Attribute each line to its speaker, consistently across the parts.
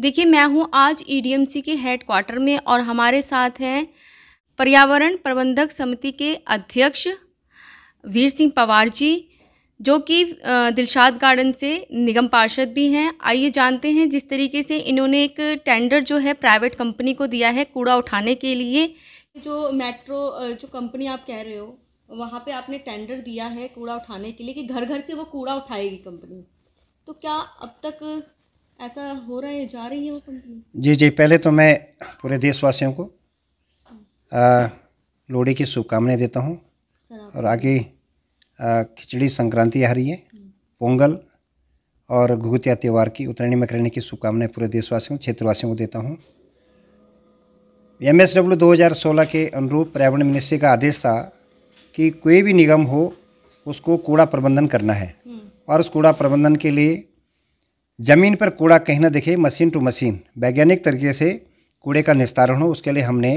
Speaker 1: देखिए मैं हूँ आज ईडीएमसी e के हेड क्वार्टर में और हमारे साथ हैं पर्यावरण प्रबंधक समिति के अध्यक्ष वीर सिंह पवार जी जो कि दिलशाद गार्डन से निगम पार्षद भी हैं आइए जानते हैं जिस तरीके से इन्होंने एक टेंडर जो है प्राइवेट कंपनी को दिया है कूड़ा उठाने के लिए जो मेट्रो जो कंपनी आप कह रहे हो वहाँ पे आपने टेंडर दिया है कूड़ा उठाने के लिए कि घर घर से वो कूड़ा उठाएगी कंपनी तो क्या अब तक ऐसा हो रहा है जा रही है वो कंपनी
Speaker 2: जी जी पहले तो मैं पूरे देशवासियों को लोहड़ी की शुभकामनाएं देता हूँ और आगे खिचड़ी संक्रांति आ रही है पोंगल और घुगतिया त्यौहार की उत्तरायणी मकरणी की शुभकामनाएं पूरे देशवासियों क्षेत्रवासियों को देता हूँ एम एस डब्ल्यू दो हज़ार सोलह के अनुरूप पर्यावरण मिनिस्ट्री का आदेश था कि कोई भी निगम हो उसको कूड़ा प्रबंधन करना है हम्म। और उस कूड़ा प्रबंधन के लिए ज़मीन पर कूड़ा कहीं ना दिखे मशीन टू मशीन वैज्ञानिक तरीके से कूड़े का निस्तारण हो उसके लिए हमने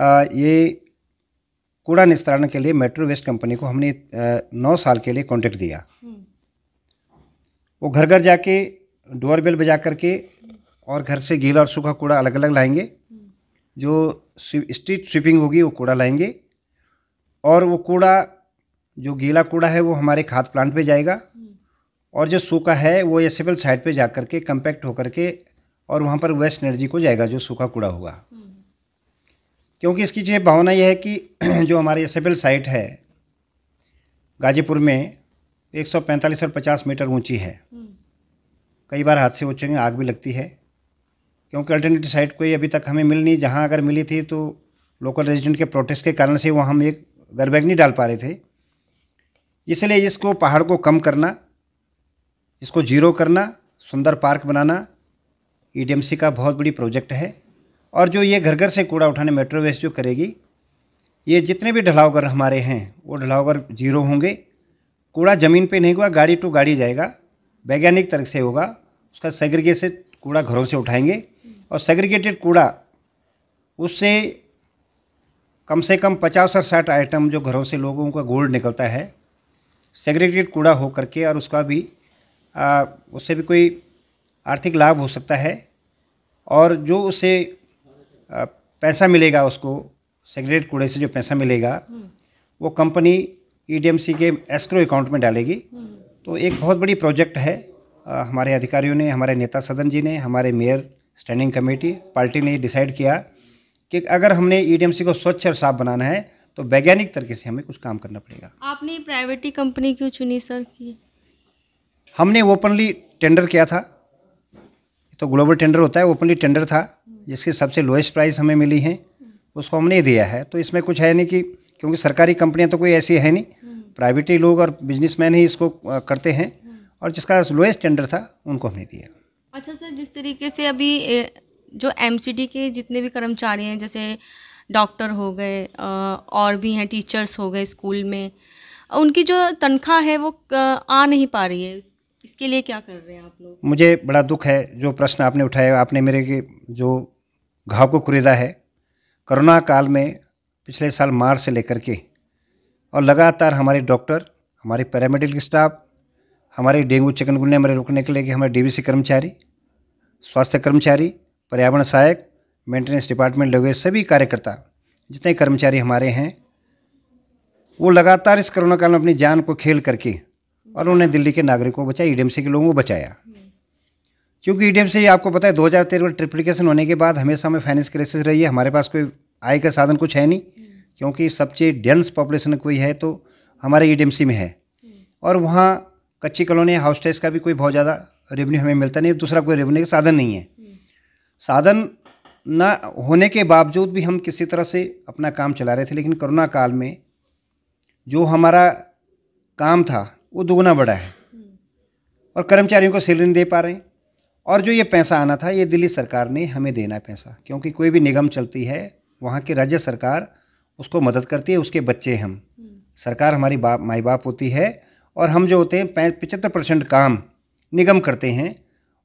Speaker 2: ये कूड़ा निस्तारण के लिए मेट्रो वेस्ट कंपनी को हमने नौ साल के लिए कॉन्ट्रैक्ट दिया हम्म। वो घर घर जाके डोर बेल बजा करके और घर से गीला और सूखा कूड़ा अलग अलग लाएंगे हम्म। जो स्ट्रीट स्वीपिंग होगी वो कूड़ा लाएंगे और वो कूड़ा जो गीला कूड़ा है वो हमारे खाद प्लांट पे जाएगा और जो सूखा है वो एसेबल साइड पे जा कर के कंपैक्ट होकर के और वहाँ पर वेस्ट एनर्जी को जाएगा जो सूखा कूड़ा होगा क्योंकि इसकी जो भावना यह है कि जो हमारी एसेबल साइट है गाजीपुर में 145 और 50 मीटर ऊंची है कई बार हादसे हो चुके आग भी लगती है क्योंकि अल्टरनेटिव साइट कोई अभी तक हमें मिल नहीं जहाँ अगर मिली थी तो लोकल रेजिडेंट के प्रोटेस्ट के कारण से वहाँ हम एक गरबैग नहीं डाल पा रहे थे इसलिए इसको पहाड़ को कम करना इसको जीरो करना सुंदर पार्क बनाना ई e का बहुत बड़ी प्रोजेक्ट है और जो ये घर घर से कूड़ा उठाने मेट्रो वेस्ट जो करेगी ये जितने भी ढलावगर हमारे हैं वो ढलावगर जीरो होंगे कूड़ा ज़मीन पे नहीं होगा गाड़ी टू गाड़ी जाएगा वैज्ञानिक तरह से होगा उसका सेग्रीगेटेड कूड़ा घरों से उठाएंगे और सेग्रीगेटेड कूड़ा उससे कम से कम पचास और साठ आइटम जो घरों से लोगों का गोल्ड निकलता है सेग्रीगेटेड कूड़ा हो करके और उसका भी आ, उससे भी कोई आर्थिक लाभ हो सकता है और जो उसे आ, पैसा मिलेगा उसको सिगरेट कूड़े से जो पैसा मिलेगा हम्म। वो कंपनी ईडीएमसी e के एस्क्रो अकाउंट में डालेगी हम्म। तो एक बहुत बड़ी प्रोजेक्ट है आ, हमारे अधिकारियों ने हमारे नेता सदन जी ने हमारे मेयर स्टैंडिंग कमेटी पार्टी ने डिसाइड किया कि अगर हमने ईडीएमसी e को स्वच्छ और साफ बनाना है तो वैज्ञानिक तरीके से हमें कुछ काम करना पड़ेगा
Speaker 1: आपने प्राइवेट कंपनी क्यों चुनी सर की
Speaker 2: हमने ओपनली टेंडर किया था तो ग्लोबल टेंडर होता है ओपनली टेंडर था जिसकी सबसे लोएस्ट प्राइस हमें मिली है उसको हमने दिया है तो इसमें कुछ है नहीं कि क्योंकि सरकारी कंपनियां तो कोई ऐसी है नहीं प्राइवेट ही लोग और बिजनेसमैन ही इसको करते हैं और जिसका लोएस्ट टेंडर था उनको हमने दिया अच्छा सर जिस तरीके
Speaker 1: से अभी जो एम के जितने भी कर्मचारी हैं जैसे डॉक्टर हो गए और भी हैं टीचर्स हो गए स्कूल में उनकी जो तनख्वाह है वो आ नहीं पा रही है इसके लिए क्या कर रहे हैं आप लोग
Speaker 2: मुझे बड़ा दुख है जो प्रश्न आपने उठाया आपने मेरे के जो घाव को कुरेदा है कोरोना काल में पिछले साल मार्च से लेकर के और लगातार हमारे डॉक्टर हमारे पैरामेडिकल स्टाफ हमारे डेंगू चिकनगुनिया मरे रोकने के लिए कि हमारे डीवीसी कर्मचारी स्वास्थ्य कर्मचारी पर्यावरण सहायक मेंटेनेंस डिपार्टमेंट लगे सभी कार्यकर्ता जितने कर्मचारी हमारे हैं वो लगातार इस कोरोना काल में अपनी जान को खेल करके और उन्होंने दिल्ली के नागरिकों को बचाया ईडीएमसी e के लोगों को बचाया क्योंकि ईडीएमसी e आपको पता है दो हज़ार तेरह ट्रिप्लीकेशन होने के बाद हमेशा हमें फाइनेंस क्राइसिस रही है हमारे पास कोई आय का साधन कुछ है नहीं क्योंकि सबसे डेंस पॉपुलेशन कोई है तो हमारे ईडीएमसी e में है और वहाँ कच्ची कॉलोनी हाउस टैक्स का भी कोई बहुत ज़्यादा रेवेन्यू हमें मिलता नहीं दूसरा कोई रेवेन्यू का साधन नहीं है साधन ना होने के बावजूद भी हम किसी तरह से अपना काम चला रहे थे लेकिन कोरोना काल में जो हमारा काम था वो दोगुना बड़ा है और कर्मचारियों को सैलरी नहीं दे पा रहे हैं और जो ये पैसा आना था ये दिल्ली सरकार ने हमें देना है पैसा क्योंकि कोई भी निगम चलती है वहाँ की राज्य सरकार उसको मदद करती है उसके बच्चे हम सरकार हमारी बाप माई बाप होती है और हम जो होते हैं पचहत्तर परसेंट काम निगम करते हैं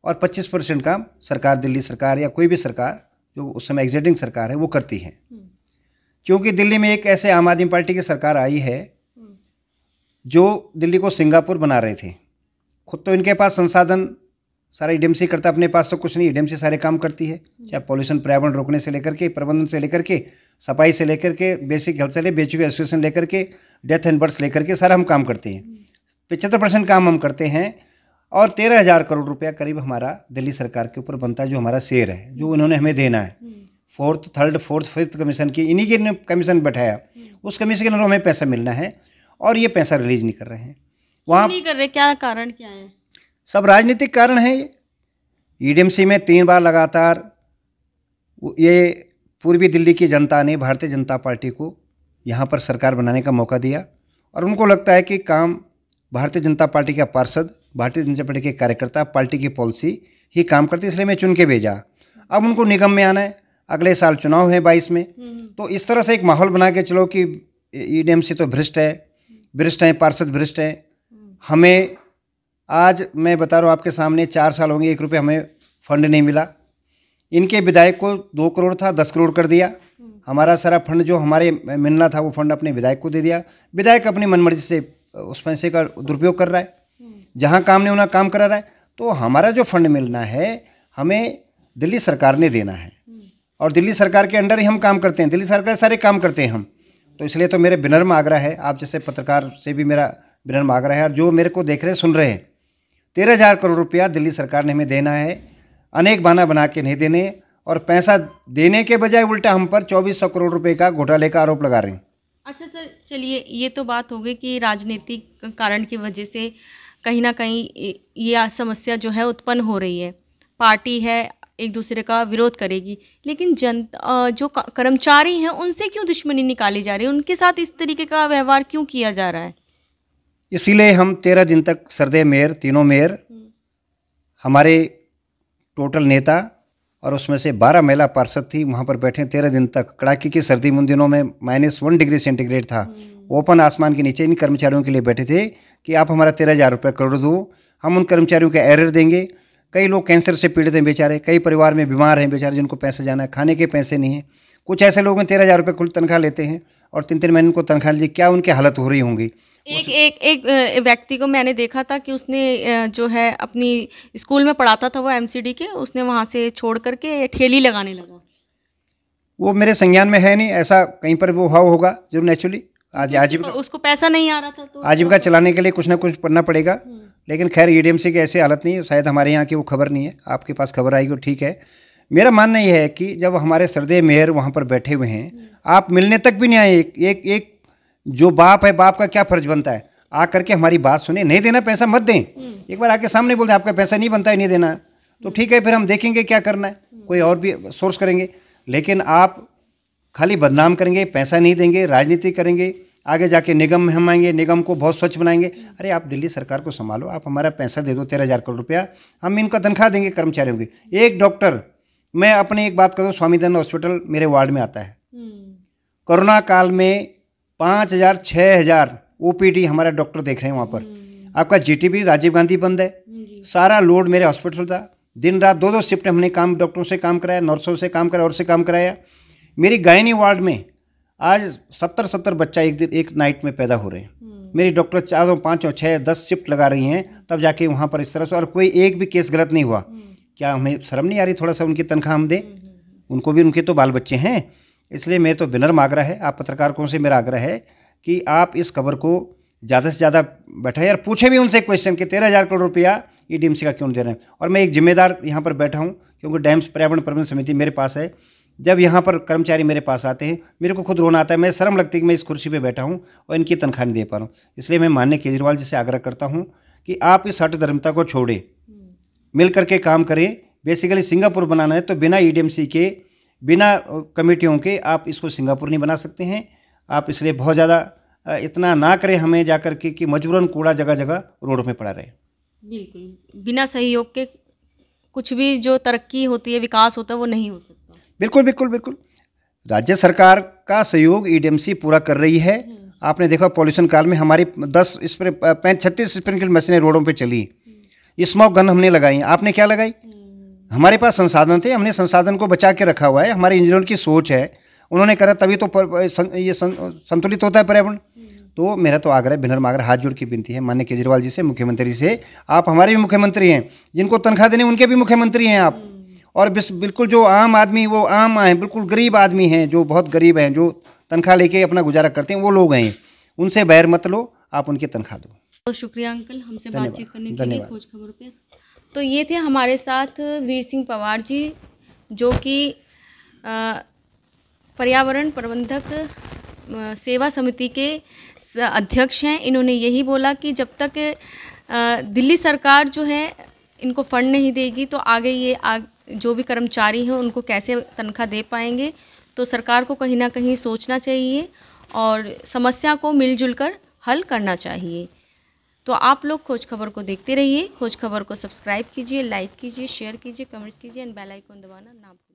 Speaker 2: और पच्चीस परसेंट काम सरकार दिल्ली सरकार या कोई भी सरकार जो उस समय एग्जिटिंग सरकार है वो करती है क्योंकि दिल्ली में एक ऐसे आम आदमी पार्टी की सरकार आई है जो दिल्ली को सिंगापुर बना रहे थे खुद तो इनके पास संसाधन सारा एडीएमसी करता अपने पास तो कुछ नहीं एडीएमसी सारे काम करती है हम्म। चाहे पॉल्यूशन पर्यावरण रोकने से लेकर के प्रबंधन से लेकर के सफाई से लेकर के बेसिक हेल्थ से ले बेचुक एसोसिएशन लेकर के डेथ एंड बर्थ लेकर के सारा हम काम करते हैं हम्म। पिछहत्तर परसेंट काम हम करते हैं और तेरह हज़ार करोड़ रुपया करीब हमारा दिल्ली सरकार के ऊपर बनता है जो हमारा शेयर है जो हम्म। उन्होंने हमें देना है fourth third fourth fifth commission की इन्हीं के कमीशन बैठाया उस कमीशन के अंदर हमें पैसा मिलना है और ये पैसा रिलीज नहीं कर रहे हैं वहाँ
Speaker 1: नहीं कर रहे क्या कारण क्या है
Speaker 2: सब राजनीतिक कारण है ये ईडीएमसी e में तीन बार लगातार ये पूर्वी दिल्ली की जनता ने भारतीय जनता पार्टी को यहाँ पर सरकार बनाने का मौका दिया और उनको लगता है कि काम भारतीय जनता पार्टी का पार्षद भारतीय जनता पार्टी के कार्यकर्ता पार्टी की पॉलिसी ही काम करती इसलिए मैं चुन के भेजा अब उनको निगम में आना है अगले साल चुनाव है बाईस में हम्म। तो इस तरह से एक माहौल बना के चलो कि ई e तो भ्रष्ट है वरिष्ठ हैं पार्षद वरिष्ठ हैं हम्म। हमें आज मैं बता रहा हूँ आपके सामने चार साल होंगे एक रुपये हमें फंड नहीं मिला इनके विधायक को दो करोड़ था दस करोड़ कर दिया हम्म। हमारा सारा फंड जो हमारे मिलना था वो फंड अपने विधायक को दे दिया विधायक अपनी मनमर्जी से उस पैसे का दुरुपयोग कर रहा है हम्म। जहाँ काम नहीं होना काम करा रहा है तो हमारा जो फंड मिलना है हमें दिल्ली सरकार ने देना है और दिल्ली सरकार के अंडर ही हम काम करते हैं दिल्ली सरकार सारे काम करते हैं हम तो इसलिए तो मेरे विनम्र आग्रह है आप जैसे पत्रकार से भी मेरा विनम्र आग्रह है और जो मेरे को देख रहे सुन रहे हैं तेरह हज़ार करोड़ रुपया दिल्ली सरकार ने हमें देना है अनेक बहाना बना के नहीं देने और पैसा देने के बजाय उल्टा हम पर चौबीस सौ करोड़ रुपए का घोटाले का आरोप लगा रहे हैं
Speaker 1: अच्छा सर चलिए ये तो बात हो गई कि राजनीतिक कारण की वजह से कहीं ना कहीं ये समस्या जो है उत्पन्न हो रही है पार्टी है एक दूसरे का विरोध करेगी लेकिन जन जो कर्मचारी हैं उनसे क्यों दुश्मनी निकाली जा रही है उनके साथ इस तरीके का व्यवहार क्यों किया जा रहा है
Speaker 2: इसीलिए हम तेरह दिन तक सरदे मेयर तीनों मेयर हमारे टोटल नेता और उसमें से बारह महिला पार्षद थी वहाँ पर बैठे तेरह दिन तक कड़ाके की सर्दी उन दिनों में माइनस वन डिग्री सेंटीग्रेड था हम्म। ओपन आसमान के नीचे इन कर्मचारियों के लिए बैठे थे कि आप हमारा तेरह हज़ार रुपये करोड़ दो हम उन कर्मचारियों के एरर देंगे कई लोग कैंसर से पीड़ित हैं बेचारे कई परिवार में बीमार हैं बेचारे जिनको पैसे जाना है खाने के पैसे नहीं हैं कुछ ऐसे लोग हैं तेरह हज़ार रुपये कुल तनख्वाह लेते हैं और तीन तीन महीने उनको तनख्वाह लीजिए क्या उनकी हालत हो रही होंगी
Speaker 1: एक एक एक व्यक्ति को मैंने देखा था कि उसने जो है अपनी स्कूल में पढ़ाता था वो एमसीडी के उसने वहाँ से छोड़ करके ठेली लगाने लगा
Speaker 2: वो मेरे संज्ञान में है नहीं ऐसा कहीं पर वो भाव होगा जरूर नेचुरली आज आजीविका
Speaker 1: उसको पैसा नहीं आ रहा था तो
Speaker 2: आजीविका चलाने के लिए कुछ ना कुछ पढ़ना पड़ेगा हम्म। लेकिन खैर ई e डी की ऐसी हालत नहीं है शायद हमारे यहाँ की वो खबर नहीं है आपके पास खबर आएगी तो ठीक है मेरा मानना यह है कि जब हमारे सरदे मेयर वहाँ पर बैठे हुए हैं हम्म। आप मिलने तक भी नहीं आए एक एक, एक जो बाप है बाप का क्या फर्ज बनता है आ करके हमारी बात सुने नहीं देना पैसा मत दें हम्म। एक बार आके सामने बोल दें आपका पैसा नहीं बनता है नहीं देना तो हम्म। ठीक है फिर हम देखेंगे क्या करना है कोई और भी सोर्स करेंगे लेकिन आप खाली बदनाम करेंगे पैसा नहीं देंगे राजनीति करेंगे आगे जाके निगम में हम आएंगे निगम को बहुत स्वच्छ बनाएंगे अरे आप दिल्ली सरकार को संभालो आप हमारा पैसा दे दो तेरह हज़ार करोड़ रुपया हम इनका तनख्वाह देंगे कर्मचारियों की एक डॉक्टर मैं अपने एक बात करूँ स्वामी दयानंद हॉस्पिटल मेरे वार्ड में आता है हम्म। कोरोना काल में पाँच हज़ार छः हज़ार ओ पी डी हमारा डॉक्टर देख रहे हैं वहाँ पर हम्म। आपका G T P Rajiv Gandhi बंद है सारा लोड मेरे हॉस्पिटल था दिन रात दो दो शिफ्ट हमने काम डॉक्टरों से काम कराया नर्सों से काम कराया और से काम कराया मेरी गायनी वार्ड में आज सत्तर सत्तर बच्चा एक दिन एक नाइट में पैदा हो रहे हैं हम्म। मेरी डॉक्टर चारों पाँचों छः दस शिफ्ट लगा रही हैं तब जाके वहाँ पर इस तरह से और कोई एक भी केस गलत नहीं हुआ हम्म। क्या हमें शर्म नहीं आ रही थोड़ा सा उनकी तनख्वाह हम दें हम्म, उनको भी उनके तो बाल बच्चे हैं इसलिए मेरे तो विनर्म आग्रह है आप पत्रकारों से मेरा आग्रह है कि आप इस खबर को ज़्यादा से ज़्यादा बैठाए और पूछे भी उनसे क्वेश्चन कि तेरह हज़ार करोड़ रुपया ई डी का क्यों दे रहे हैं और मैं एक जिम्मेदार यहाँ पर बैठा हूँ क्योंकि डैम्स पर्यावरण प्रबंधन समिति मेरे पास है जब यहाँ पर कर्मचारी मेरे पास आते हैं मेरे को खुद रोना आता है मैं शर्म लगती है कि मैं इस कुर्सी पर बैठा हूँ और इनकी तनख्वाह नहीं दे पा रहा हूँ इसलिए मैं मान्य केजरीवाल जी से आग्रह करता हूँ कि आप इस धर्मता को छोड़ें मिल करके काम करें बेसिकली सिंगापुर बनाना है तो बिना ई e के बिना कमेटियों के आप इसको सिंगापुर नहीं बना सकते हैं आप इसलिए बहुत ज़्यादा इतना ना करें हमें जा के कि मजबूरन कूड़ा जगह जगह रोड में पड़ा रहे
Speaker 1: बिल्कुल बिना सहयोग के कुछ भी जो तरक्की होती है विकास होता है वो नहीं हो सकता
Speaker 2: बिल्कुल बिल्कुल बिल्कुल राज्य सरकार का सहयोग ईडीएमसी e पूरा कर रही है हम्म। आपने देखा पॉल्यूशन काल में हमारी दस स्प्रे पैंत छत्तीस स्प्रिंकल मशीनें रोडों पर चली स्मोक हम्म। गन हमने लगाई आपने क्या लगाई हम्म। हमारे पास संसाधन थे हमने संसाधन को बचा के रखा हुआ है हमारे इंजीनियर की सोच है उन्होंने करा तभी तो पर, सं, ये सं, संतुलित होता है पर्यावरण तो मेरा तो आग्रह बिनर मागर हाथ जोड़ की विनती है मान्य केजरीवाल जी से मुख्यमंत्री से आप हमारे भी मुख्यमंत्री हैं जिनको तनख्वाह देने उनके भी मुख्यमंत्री हैं आप और बिल्कुल जो आम आदमी वो आम हैं बिल्कुल गरीब आदमी हैं जो बहुत गरीब हैं जो तनख्वाह लेके अपना गुजारा करते हैं वो लोग हैं उनसे बैर मत लो आप उनकी तनख्वाह दो
Speaker 1: तो शुक्रिया अंकल हमसे बातचीत करने के लिए खोज खबर पे तो ये थे हमारे साथ वीर सिंह पवार जी जो कि पर्यावरण प्रबंधक सेवा समिति के अध्यक्ष हैं इन्होंने यही बोला कि जब तक दिल्ली सरकार जो है इनको फंड नहीं देगी तो आगे ये आग जो भी कर्मचारी हैं उनको कैसे तनख्वाह दे पाएंगे तो सरकार को कहीं ना कहीं सोचना चाहिए और समस्या को मिलजुल कर हल करना चाहिए तो आप लोग खोज खबर को देखते रहिए खोज खबर को सब्सक्राइब कीजिए लाइक कीजिए शेयर कीजिए कमेंट्स कीजिए एंड बेल आइकन दबाना ना भूलें